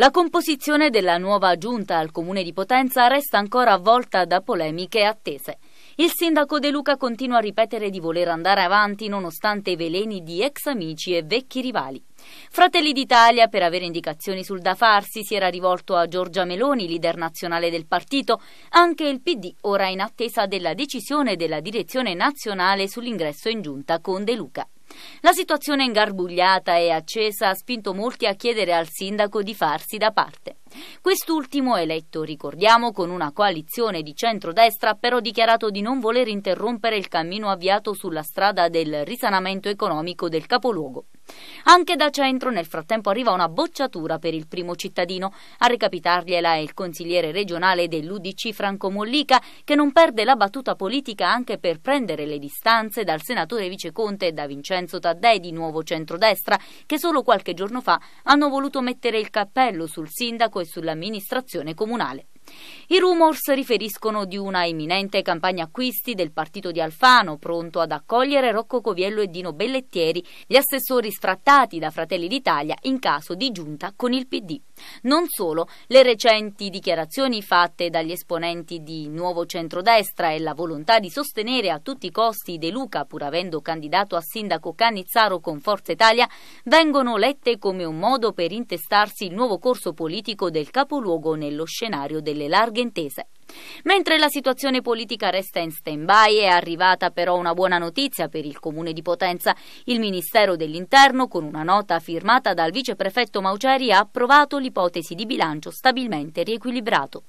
La composizione della nuova giunta al comune di Potenza resta ancora avvolta da polemiche e attese. Il sindaco De Luca continua a ripetere di voler andare avanti nonostante i veleni di ex amici e vecchi rivali. Fratelli d'Italia, per avere indicazioni sul da farsi, si era rivolto a Giorgia Meloni, leader nazionale del partito. Anche il PD, ora è in attesa della decisione della direzione nazionale sull'ingresso in giunta con De Luca. La situazione ingarbugliata e accesa ha spinto molti a chiedere al sindaco di farsi da parte. Quest'ultimo, eletto, ricordiamo, con una coalizione di centrodestra, ha però dichiarato di non voler interrompere il cammino avviato sulla strada del risanamento economico del capoluogo. Anche da centro nel frattempo arriva una bocciatura per il primo cittadino. A recapitargliela è il consigliere regionale dell'UDC Franco Mollica che non perde la battuta politica anche per prendere le distanze dal senatore viceconte e da Vincenzo Taddei di nuovo centrodestra che solo qualche giorno fa hanno voluto mettere il cappello sul sindaco e sull'amministrazione comunale. I rumors riferiscono di una imminente campagna acquisti del partito di Alfano, pronto ad accogliere Rocco Coviello e Dino Bellettieri, gli assessori sfrattati da Fratelli d'Italia in caso di giunta con il PD. Non solo, le recenti dichiarazioni fatte dagli esponenti di Nuovo Centrodestra e la volontà di sostenere a tutti i costi De Luca, pur avendo candidato a sindaco Cannizzaro con Forza Italia, vengono lette come un modo per intestarsi il nuovo corso politico del capoluogo nello scenario del delle larghe intese. Mentre la situazione politica resta in stand-by è arrivata però una buona notizia per il comune di Potenza. Il Ministero dell'Interno, con una nota firmata dal viceprefetto Mauceri, ha approvato l'ipotesi di bilancio stabilmente riequilibrato.